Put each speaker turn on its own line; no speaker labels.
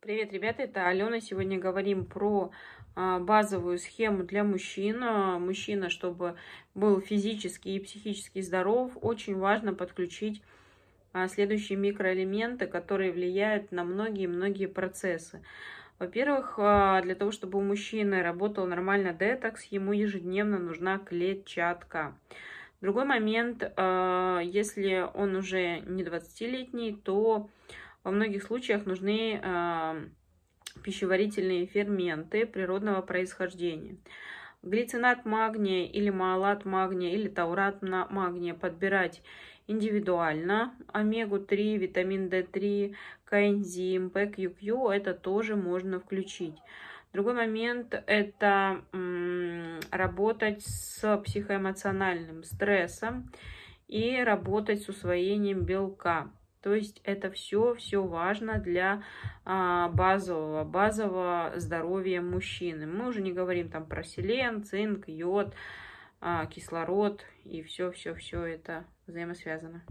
Привет, ребята, это Алена. Сегодня говорим про а, базовую схему для мужчин. А, мужчина, чтобы был физически и психически здоров, очень важно подключить а, следующие микроэлементы, которые влияют на многие-многие процессы. Во-первых, для того, чтобы у мужчины работал нормально детокс, ему ежедневно нужна клетчатка. Другой момент, если он уже не 20-летний, то во многих случаях нужны пищеварительные ферменты природного происхождения. Глицинат магния или маалат магния или таурат магния подбирать индивидуально. Омегу-3, витамин D3, коэнзим, PQQ это тоже можно включить. Другой момент – это м, работать с психоэмоциональным стрессом и работать с усвоением белка. То есть это все, все важно для а, базового, базового здоровья мужчины. Мы уже не говорим там про селен, цинк, йод, а, кислород и все, все, все это взаимосвязано.